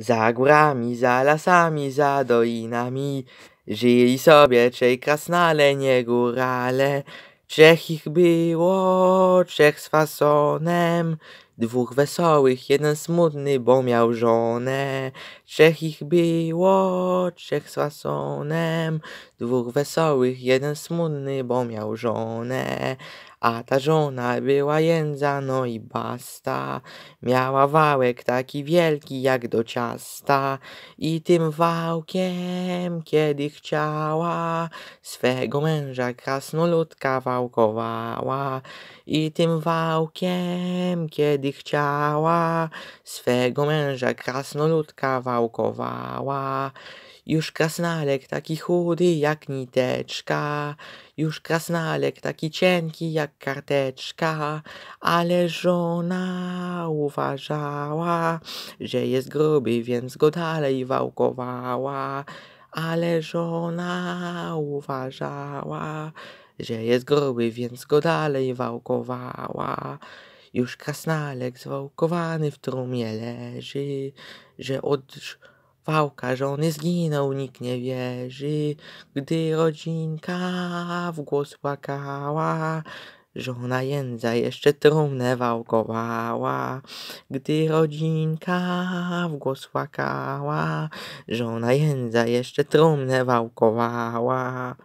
Za górami, za lasami, za doinami żyli sobie trzej krasnale, nie górale. Trzech ich było, trzech z fasonem, Dwóch wesołych, jeden smutny, bo miał żonę. Trzech ich było, trzech z fasonem. Dwóch wesołych, jeden smutny, bo miał żonę. A ta żona była jędza, no i basta. Miała wałek taki wielki jak do ciasta. I tym wałkiem, kiedy chciała, swego męża krasnoludka wałkowała. I tym wałkiem, kiedy kiedy chciała, swego męża krasnoludka wałkowała. Już krasnalek taki chudy jak niteczka, już krasnalek taki cienki jak karteczka, ale żona uważała, że jest gruby, więc go dalej wałkowała. Ale żona uważała, że jest gruby, więc go dalej wałkowała. Już krasnalek zwałkowany w trumnie leży, że od wałka żony zginął, nikt nie wierzy. Gdy rodzinka w głos płakała, żona jędza jeszcze trumnę wałkowała. Gdy rodzinka w głos płakała, żona jędza jeszcze trumnę wałkowała.